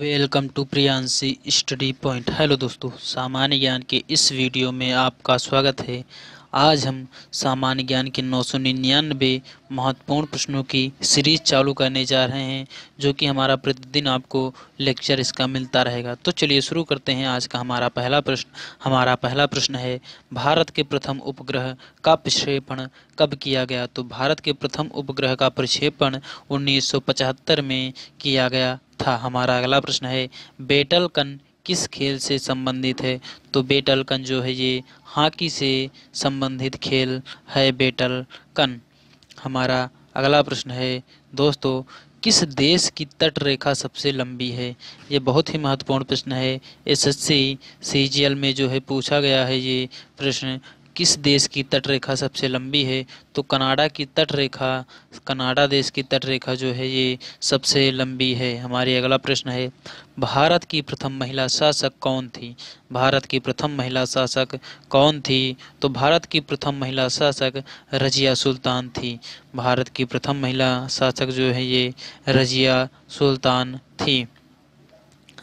welcome to Priyanshi study point hello दोस्तों सामान्य ज्ञान के इस वीडियो में आपका स्वागत है आज हम सामान्य ज्ञान के नौ सौ निन्यानवे महत्वपूर्ण प्रश्नों की सीरीज चालू करने जा रहे हैं जो कि हमारा प्रतिदिन आपको लेक्चर इसका मिलता रहेगा तो चलिए शुरू करते हैं आज का हमारा पहला प्रश्न हमारा पहला प्रश्न है भारत के प्रथम उपग्रह का प्रक्षेपण कब किया गया तो भारत के प्रथम उपग्रह का प्रक्षेपण उन्नीस में किया गया था हमारा अगला प्रश्न है बेटलकन किस खेल से संबंधित है तो बेटलकन जो है ये हॉकी से संबंधित खेल है बेटलकन हमारा अगला प्रश्न है दोस्तों किस देश की तट रेखा सबसे लंबी है ये बहुत ही महत्वपूर्ण प्रश्न है एसएससी सीजीएल में जो है पूछा गया है ये प्रश्न किस देश की तटरेखा सबसे लंबी है तो कनाडा की तटरेखा कनाडा देश की तटरेखा जो है ये सबसे लंबी है हमारी अगला प्रश्न है भारत की प्रथम महिला शासक कौन थी भारत की प्रथम महिला शासक कौन थी तो भारत की प्रथम महिला शासक रजिया सुल्तान थी भारत की प्रथम महिला शासक जो है ये रजिया सुल्तान थी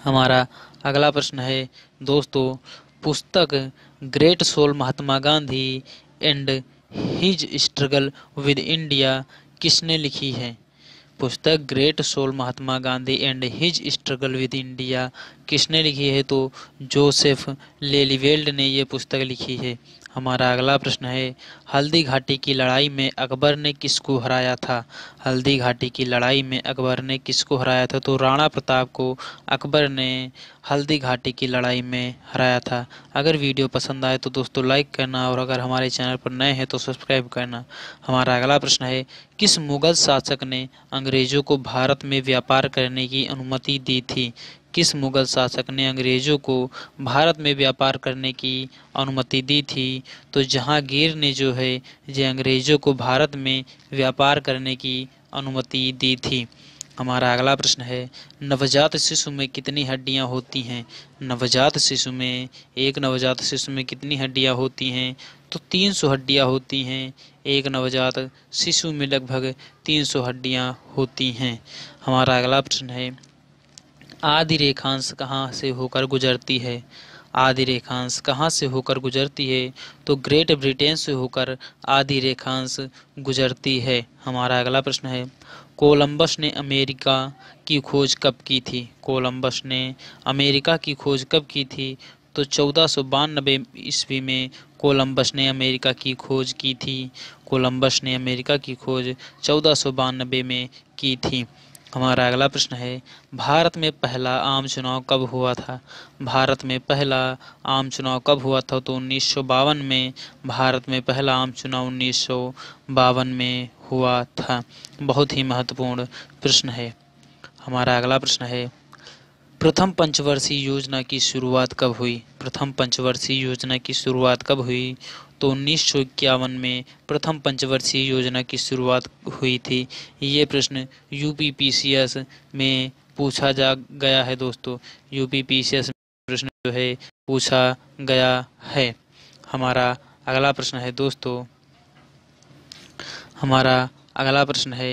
हमारा अगला प्रश्न है दोस्तों पुस्तक great soul Mahatma Gandhi and his struggle with India किसने लिखी है पुस्तक great soul Mahatma Gandhi and his struggle with India किसने लिखी है तो जोसेफ लेलीवेल्ड ने यह पुस्तक लिखी है हमारा अगला प्रश्न है हल्दी घाटी की लड़ाई में अकबर ने किसको हराया था हल्दी घाटी की लड़ाई में अकबर ने किसको हराया था तो राणा प्रताप को अकबर ने हल्दी घाटी की लड़ाई में हराया था अगर वीडियो पसंद आए तो दोस्तों लाइक करना और अगर हमारे चैनल पर नए हैं तो सब्सक्राइब करना हमारा अगला प्रश्न है किस मुगल शासक ने अंग्रेज़ों को भारत में व्यापार करने की अनुमति दी थी किस मुगल शासक ने अंग्रेज़ों को भारत में व्यापार करने की अनुमति दी थी तो जहांगीर ने जो है ये अंग्रेज़ों को भारत में व्यापार करने की अनुमति दी थी हमारा अगला प्रश्न है नवजात शिशु में कितनी हड्डियां होती हैं नवजात शिशु में एक नवजात शिशु में कितनी हड्डियां होती हैं तो 300 हड्डियां होती हैं एक नवजात शिशु में लगभग 300 हड्डियां होती हैं हमारा अगला प्रश्न है आदि रेखांश कहाँ से होकर गुजरती है आदि रेखांश कहाँ से होकर गुजरती है तो ग्रेट ब्रिटेन से होकर आदि रेखांश गुजरती है हमारा अगला प्रश्न है कोलंबस ने अमेरिका की खोज कब की थी कोलंबस ने अमेरिका की खोज कब की थी तो चौदह सौ बानबे ईस्वी में कोलंबस ने अमेरिका की खोज की थी कोलंबस ने अमेरिका की खोज चौदह सौ बानबे में की थी हमारा अगला प्रश्न है भारत में पहला आम चुनाव कब हुआ था भारत में पहला आम चुनाव कब हुआ था तो उन्नीस में भारत में पहला आम चुनाव उन्नीस में हुआ था बहुत ही महत्वपूर्ण प्रश्न है हमारा अगला प्रश्न है प्रथम पंचवर्षीय योजना की शुरुआत कब हुई प्रथम पंचवर्षीय योजना की शुरुआत कब हुई तो उन्नीस में प्रथम पंचवर्षीय योजना की शुरुआत हुई थी ये प्रश्न यू में पूछा जा गया है दोस्तों यू में प्रश्न जो है पूछा गया है हमारा अगला प्रश्न है दोस्तों हमारा अगला प्रश्न है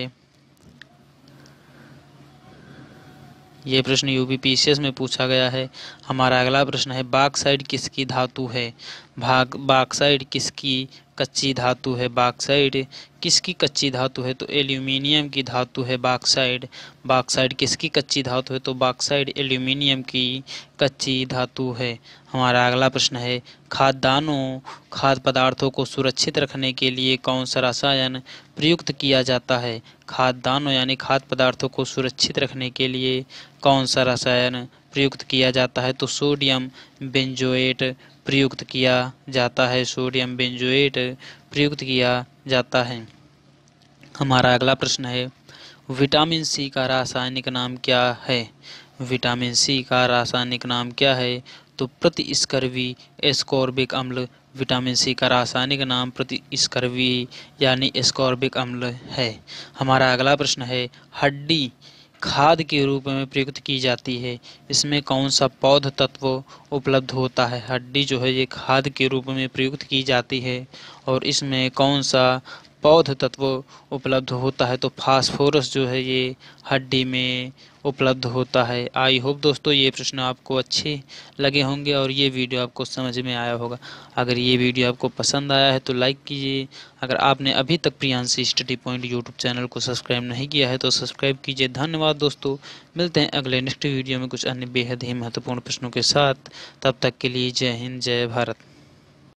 ये प्रश्न यूपी में पूछा गया है हमारा अगला प्रश्न है बाक्साइड किसकी धातु है भाग बाक्साइड किसकी कच्ची धातु है बाक्साइड किसकी कच्ची धातु है तो एल्यूमिनियम की धातु है बाक्साइड बाक्साइड किसकी कच्ची धातु है तो बाक्साइड एल्यूमिनियम की कच्ची धातु है हमारा अगला प्रश्न है खाद्यान्नों खाद्य पदार्थों को सुरक्षित रखने के लिए कौन सा रसायन प्रयुक्त किया जाता है खाद्यान्नों यानी खाद्य पदार्थों को सुरक्षित रखने के लिए कौन सा रसायन प्रयुक्त किया जाता है तो सोडियम बेंजोएट प्रयुक्त किया जाता है सोडियम बेंजोएट प्रयुक्त किया जाता है हमारा अगला प्रश्न है विटामिन सी का रासायनिक नाम क्या है विटामिन सी का रासायनिक नाम क्या है तो प्रति स्कर्वी एस्कॉर्बिक अम्ल विटामिन सी का रासायनिक नाम प्रति स्कर्वी यानी एस्कॉर्बिक अम्ल है हमारा अगला प्रश्न है हड्डी खाद के रूप में प्रयुक्त की जाती है इसमें कौन सा पौध तत्व उपलब्ध होता है हड्डी जो है ये खाद के रूप में प्रयुक्त की जाती है और इसमें कौन सा पौध तत्व उपलब्ध होता है तो फास्फोरस जो है ये हड्डी में उपलब्ध होता है आई होप दोस्तों ये प्रश्न आपको अच्छे लगे होंगे और ये वीडियो आपको समझ में आया होगा अगर ये वीडियो आपको पसंद आया है तो लाइक कीजिए अगर आपने अभी तक Priyanshi study point YouTube channel को सब्सक्राइब नहीं किया है तो सब्सक्राइब कीजिए धन्यवाद दोस्तों मिलते हैं अगले नेक्स्ट वीडियो में कुछ अन्य बेहद ही महत्वपूर्ण प्रश्नों के साथ तब तक के लिए जय हिंद जय भारत